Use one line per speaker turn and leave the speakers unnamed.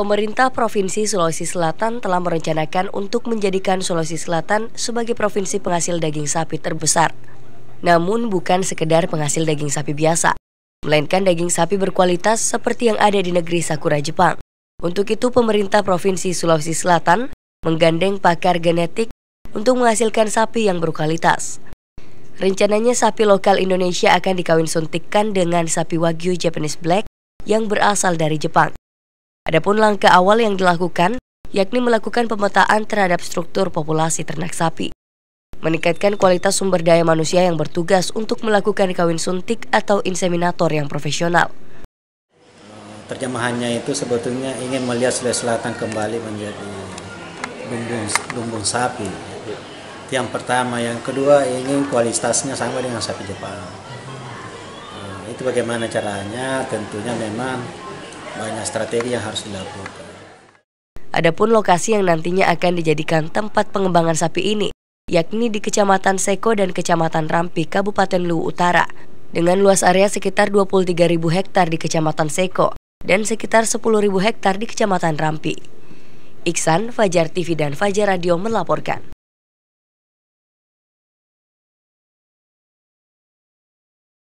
Pemerintah Provinsi Sulawesi Selatan telah merencanakan untuk menjadikan Sulawesi Selatan sebagai provinsi penghasil daging sapi terbesar. Namun bukan sekedar penghasil daging sapi biasa, melainkan daging sapi berkualitas seperti yang ada di negeri Sakura Jepang. Untuk itu pemerintah Provinsi Sulawesi Selatan menggandeng pakar genetik untuk menghasilkan sapi yang berkualitas. Rencananya sapi lokal Indonesia akan dikawin suntikan dengan sapi Wagyu Japanese Black yang berasal dari Jepang. Adapun langkah awal yang dilakukan, yakni melakukan pemetaan terhadap struktur populasi ternak sapi, meningkatkan kualitas sumber daya manusia yang bertugas untuk melakukan kawin suntik atau inseminator yang profesional.
Terjemahannya itu sebetulnya ingin melihat Sulawesi Selatan kembali menjadi lumbung, lumbung sapi. Yang pertama, yang kedua ingin kualitasnya sama dengan sapi Jepang. Eh, itu bagaimana caranya? Tentunya memang banyak strategi yang harus dilakukan.
Adapun lokasi yang nantinya akan dijadikan tempat pengembangan sapi ini, yakni di Kecamatan Seko dan Kecamatan Rampi, Kabupaten Luwu Utara, dengan luas area sekitar 23.000 hektar di Kecamatan Seko dan sekitar 10.000 hektar di Kecamatan Rampi. Iksan, Fajar TV dan Fajar Radio melaporkan.